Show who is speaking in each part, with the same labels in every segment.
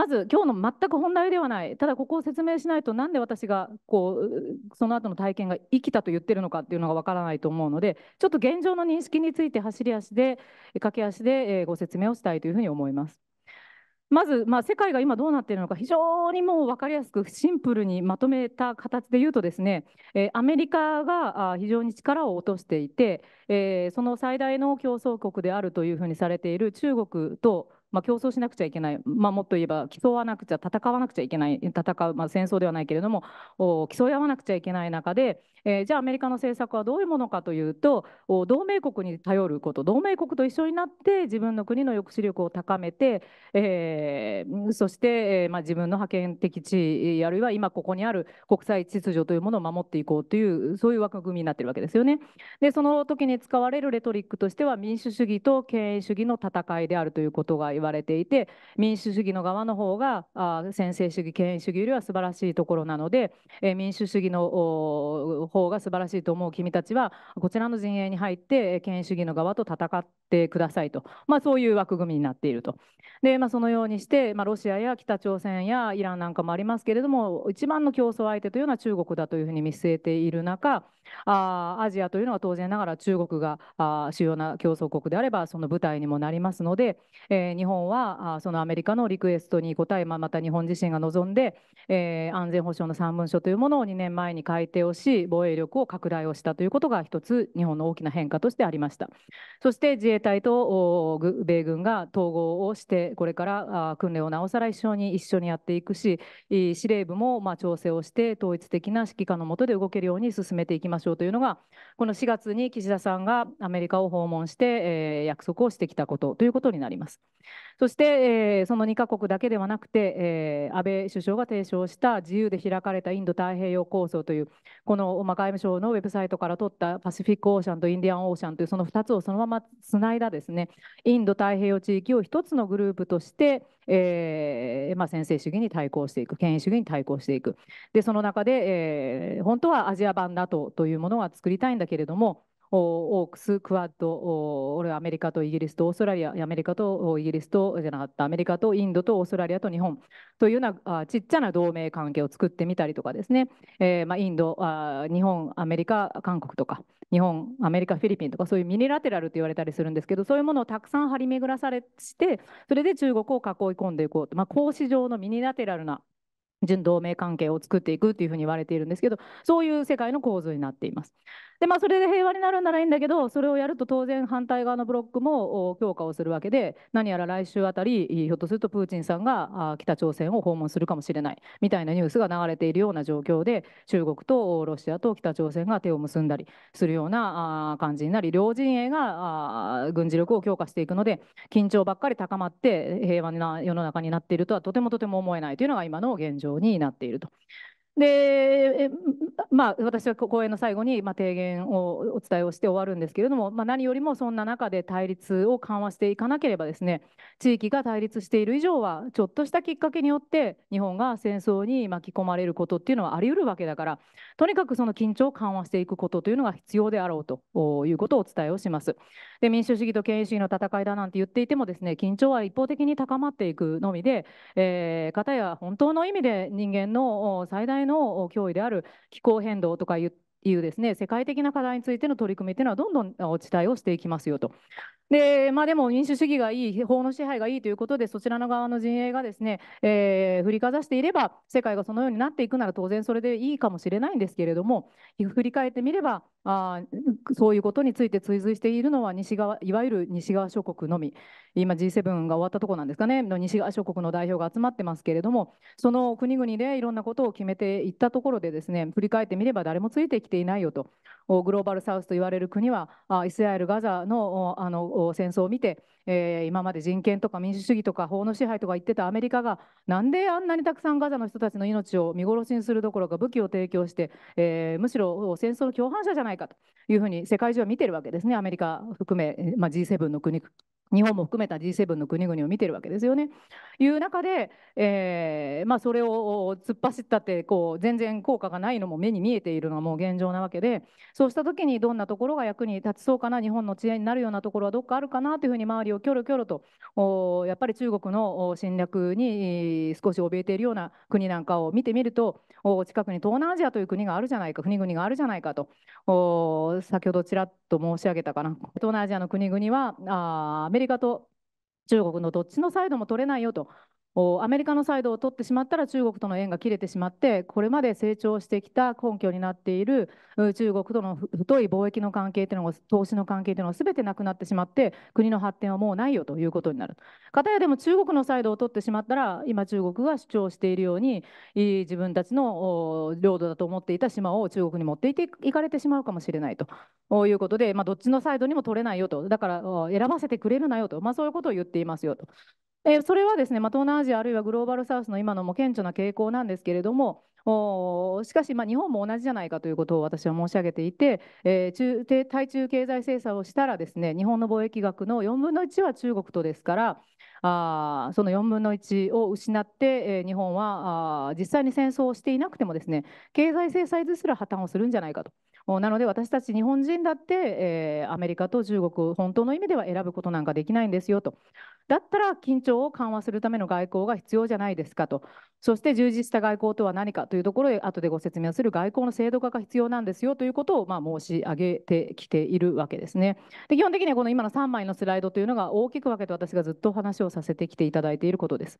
Speaker 1: まず今日の全く本題ではないただここを説明しないと何で私がこうその後の体験が生きたと言ってるのかっていうのがわからないと思うのでちょっと現状の認識について走り足で駆け足でご説明をしたいというふうに思います。まず、まあ、世界が今どうなっているのか非常にもう分かりやすくシンプルにまとめた形で言うとですね、えー、アメリカが非常に力を落としていて、えー、その最大の競争国であるというふうにされている中国とまあ、競争しなくちゃいけない、まあ、もっと言えば競わなくちゃ戦わなくちゃいけない戦う、まあ、戦争ではないけれども競い合わなくちゃいけない中で、えー、じゃあアメリカの政策はどういうものかというと同盟国に頼ること同盟国と一緒になって自分の国の抑止力を高めて、えー、そして、えーまあ、自分の覇権的地位あるいは今ここにある国際秩序というものを守っていこうというそういう枠組みになっているわけですよね。でその時に使われるレトリックとしては民主主義と権威主義の戦いであるということが言われていて民主主義の側の方があ専制主義権威主義よりは素晴らしいところなので、え民主主義の方が素晴らしいと思う君たちはこちらの陣営に入って権威主義の側と戦ってくださいと、まあ、そういう枠組みになっていると。でまあ、そのようにして、まあ、ロシアや北朝鮮やイランなんかもありますけれども一番の競争相手というのは中国だというふうに見据えている中あアジアというのは当然ながら中国があ主要な競争国であればその舞台にもなりますので、えー、日本本はあそのアメリカのリクエストに応え、まあ、また日本自身が望んで、えー、安全保障の3文書というものを2年前に改定をし防衛力を拡大をしたということが一つ日本の大きな変化としてありましたそして自衛隊と米軍が統合をしてこれから訓練をなおさら一緒に一緒にやっていくし司令部もまあ調整をして統一的な指揮下の下で動けるように進めていきましょうというのがこの4月に岸田さんがアメリカを訪問して、えー、約束をしてきたことということになります。そして、えー、その2か国だけではなくて、えー、安倍首相が提唱した自由で開かれたインド太平洋構想というこの、まあ、外務省のウェブサイトから取ったパシフィック・オーシャンとインディアン・オーシャンというその2つをそのままつないだですねインド太平洋地域を1つのグループとして、えーまあ、専制主義に対抗していく権威主義に対抗していくでその中で、えー、本当はアジア版 NATO というものは作りたいんだけれどもオークス、クワッド俺はアメリカとイギリスとオーストラリアアメリカとイギリスとじゃなかったアメリカとインドとオーストラリアと日本というようなちっちゃな同盟関係を作ってみたりとかですね、えー、まあ、インドあ日本アメリカ韓国とか日本アメリカフィリピンとかそういうミニラテラルと言われたりするんですけどそういうものをたくさん張り巡らされしてそれで中国を囲い込んでいこうと、まあ、格子状のミニラテラルな準同盟関係を作っていくというふうに言われているんですけどそういう世界の構図になっています。でまあそれで平和になるならいいんだけどそれをやると当然反対側のブロックも強化をするわけで何やら来週あたりひょっとするとプーチンさんが北朝鮮を訪問するかもしれないみたいなニュースが流れているような状況で中国とロシアと北朝鮮が手を結んだりするような感じになり両陣営が軍事力を強化していくので緊張ばっかり高まって平和な世の中になっているとはとてもとても思えないというのが今の現状になっていると。で、まあ、私は講演の最後に、まあ、提言をお伝えをして終わるんですけれども、まあ、何よりもそんな中で対立を緩和していかなければですね地域が対立している以上はちょっとしたきっかけによって日本が戦争に巻き込まれることっていうのはあり得るわけだからとにかくその緊張を緩和していくことというのが必要であろうということをお伝えをします。で民主主義と権威主義の戦いだなんて言っていてもですね緊張は一方的に高まっていくのみで、えー、かたや本当の意味で人間の最大の脅威である気候変動とかいっいうですね世界的な課題についての取り組みというのはどんどんお伝えをしていきますよと。でまあ、でも民主主義がいい、法の支配がいいということで、そちらの側の陣営がですね、えー、振りかざしていれば、世界がそのようになっていくなら当然それでいいかもしれないんですけれども、振り返ってみれば、あそういうことについて追随しているのは西側、いわゆる西側諸国のみ、今、G7 が終わったところなんですかね、の西側諸国の代表が集まってますけれども、その国々でいろんなことを決めていったところで、ですね振り返ってみれば、誰もついてききていないよと。グローバルサウスと言われる国はイスラエル・ガザのあの戦争を見て、えー、今まで人権とか民主主義とか法の支配とか言ってたアメリカがなんであんなにたくさんガザの人たちの命を見殺しにするどころか武器を提供して、えー、むしろ戦争の共犯者じゃないかというふうに世界中は見てるわけですねアメリカ含め、まあ、G7 の国日本も含めた G7 の国々を見てるわけですよね。いう中で、えーまあ、それを突っ走ったってこう全然効果がないのも目に見えているのがもう現状なわけでそうした時にどんなところが役に立ちそうかな日本の知恵になるようなところはどっかあるかなというふうに周りをキョロキョロとおやっぱり中国の侵略に少し怯えているような国なんかを見てみるとお近くに東南アジアという国があるじゃないか国々があるじゃないかとお先ほどちらっと申し上げたかな東南アジアの国々はあアメリカと中国のどっちのサイドも取れないよとアメリカのサイドを取ってしまったら中国との縁が切れてしまってこれまで成長してきた根拠になっている中国との太い貿易の関係というのが投資の関係というのが全てなくなってしまって国の発展はもうないよということになる。かたやでも中国のサイドを取ってしまったら今中国が主張しているように自分たちの領土だと思っていた島を中国に持っていていかれてしまうかもしれないということで、まあ、どっちのサイドにも取れないよとだから選ばせてくれるなよと、まあ、そういうことを言っていますよと。えそれはですね、まあ、東南アジアあるいはグローバルサウスの今のも顕著な傾向なんですけれどもおしかし、まあ、日本も同じじゃないかということを私は申し上げていて、えー、中対中経済制裁をしたらですね日本の貿易額の4分の1は中国とですからあその4分の1を失って、えー、日本はあ実際に戦争をしていなくてもですね経済制裁ですら破綻をするんじゃないかと。なので私たち日本人だって、えー、アメリカと中国本当の意味では選ぶことなんかできないんですよとだったら緊張を緩和するための外交が必要じゃないですかとそして充実した外交とは何かというところへ後でご説明する外交の制度化が必要なんですよということをまあ申し上げてきているわけですねで基本的にはこの今の3枚のスライドというのが大きく分けて私がずっとお話をさせてきていただいていることです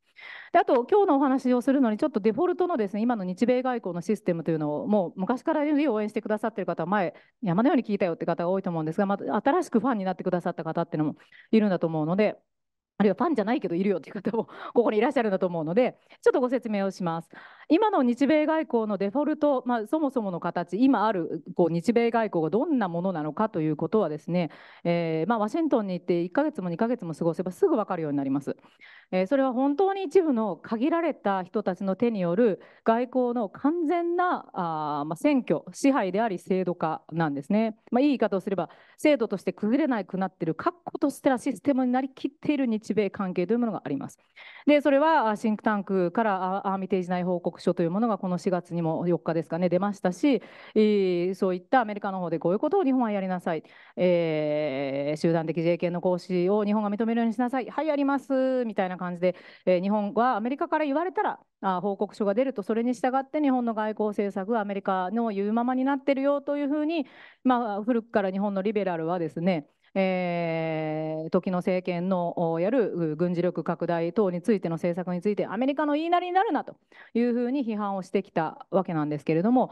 Speaker 1: であと今日のお話をするのにちょっとデフォルトのですね今の日米外交のシステムというのをもう昔からより応援してくださっている方方は前山のように聞いたよって方が多いと思うんですがまた新しくファンになってくださった方っていうのもいるんだと思うのであるいはファンじゃないけどいるよという方も ここにいらっしゃるんだと思うのでちょっとご説明をします今の日米外交のデフォルト、まあ、そもそもの形今あるこう日米外交がどんなものなのかということはですね、えー、まあ、ワシントンに行って1ヶ月も2ヶ月も過ごせばすぐ分かるようになります、えー、それは本当に一部の限られた人たちの手による外交の完全なあ、まあ、選挙支配であり制度化なんですね、まいい言い方をすれば制度として崩れなくなっている確固としてはシステムになりきっている日日米関係というものがあります。でそれはシンクタンクからアーミテージ内報告書というものがこの4月にも4日ですかね出ましたし、そういったアメリカの方でこういうことを日本はやりなさい、えー、集団的自衛権の行使を日本が認めるようにしなさいはいやりますみたいな感じで、え日本はアメリカから言われたらあ報告書が出るとそれに従って日本の外交政策はアメリカの言うままになってるよというふうに、まあ、古くから日本のリベラルはですねえー、時の政権のやる軍事力拡大等についての政策についてアメリカの言いなりになるなというふうに批判をしてきたわけなんですけれども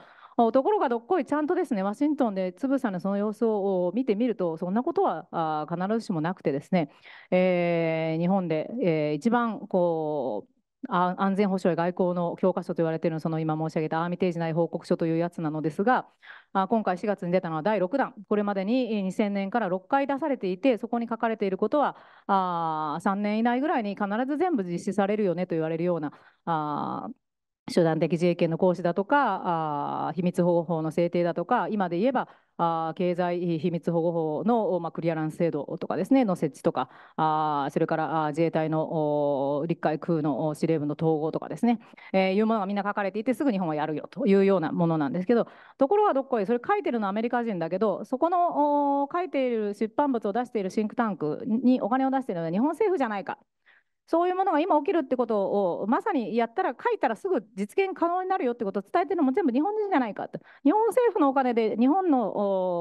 Speaker 1: ところがどっこいちゃんとですねワシントンでつぶさのその様子を見てみるとそんなことは必ずしもなくてですね、えー、日本で、えー、一番こう安全保障や外交の教科書と言われているその今申し上げたアーミテージ内報告書というやつなのですが今回4月に出たのは第6弾これまでに2000年から6回出されていてそこに書かれていることは3年以内ぐらいに必ず全部実施されるよねと言われるような集団的自衛権の行使だとか、あ秘密保護法の制定だとか、今で言えばあ経済秘密保護法の、まあ、クリアランス制度とかですね、の設置とか、あそれからあ自衛隊の陸海空の司令部の統合とかですね、えー、いうものがみんな書かれていて、すぐ日本はやるよというようなものなんですけど、ところがどっこい、それ書いてるのはアメリカ人だけど、そこの書いている出版物を出しているシンクタンクにお金を出しているのは日本政府じゃないか。そういうものが今起きるってことをまさにやったら書いたらすぐ実現可能になるよってことを伝えてるのも全部日本人じゃないかと日本政府のお金で日本の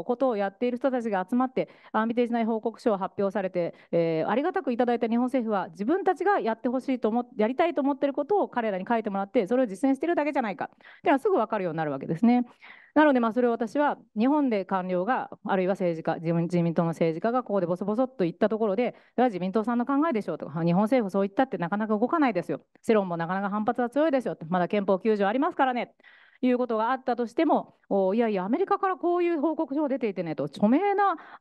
Speaker 1: ことをやっている人たちが集まってアンビテージ内報告書を発表されて、えー、ありがたくいただいた日本政府は自分たちがやってほしいと思やりたいと思っていることを彼らに書いてもらってそれを実践しているだけじゃないかっていうのはすぐ分かるようになるわけですね。なので、まあ、それを私は日本で官僚が、あるいは政治家、自民党の政治家がここでぼそぼそと言ったところで、それは自民党さんの考えでしょうとか、日本政府そう言ったってなかなか動かないですよ、世論もなかなか反発は強いですよまだ憲法9条ありますからね。いうことがあったとしてもいやいやアメリカからこういう報告書が出ていてねと著名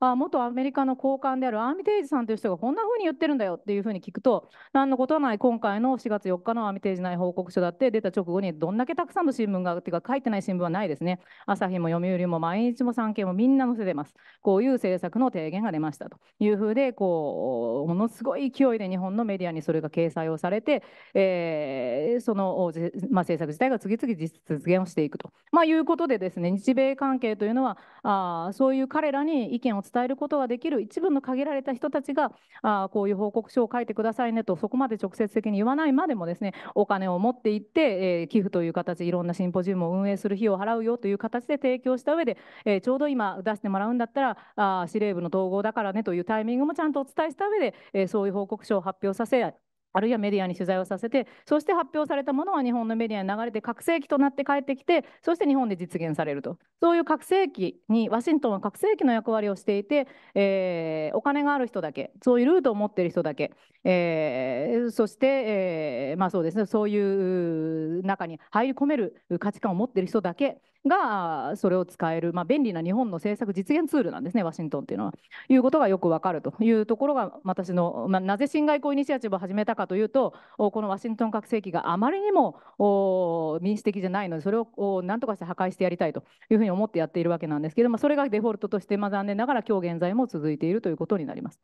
Speaker 1: な元アメリカの高官であるアーミテージさんという人がこんなふうに言ってるんだよっていうふうに聞くと何のことはない今回の4月4日のアーミテージ内報告書だって出た直後にどんだけたくさんの新聞がてか書いてない新聞はないですね朝日も読売も毎日も産経もみんな載せてますこういう政策の提言が出ましたというふうでこうものすごい勢いで日本のメディアにそれが掲載をされて、えー、その、まあ、政策自体が次々実現をしていくと、まあ、いうことでですね日米関係というのはあそういう彼らに意見を伝えることができる一部の限られた人たちがあこういう報告書を書いてくださいねとそこまで直接的に言わないまでもですねお金を持っていって、えー、寄付という形いろんなシンポジウムを運営する費用を払うよという形で提供した上で、えー、ちょうど今出してもらうんだったらあ司令部の統合だからねというタイミングもちゃんとお伝えした上で、えー、そういう報告書を発表させあるいはメディアに取材をさせてそして発表されたものは日本のメディアに流れて拡声器となって帰ってきてそして日本で実現されるとそういう拡声器にワシントンは拡声器の役割をしていて、えー、お金がある人だけそういうルートを持っている人だけ、えー、そして、えー、まあそうですねそういう中に入り込める価値観を持ってる人だけがそれを使える、まあ、便利な日本の政策実現ツールなんですね、ワシントンっていうのは。いうことがよくわかるというところが、私の、まあ、なぜ侵害校イニシアチブを始めたかというと、このワシントン拡声器があまりにも民主的じゃないので、それをなんとかして破壊してやりたいというふうに思ってやっているわけなんですけど、も、それがデフォルトとして、まあ、残念ながら今日現在も続いているということになります。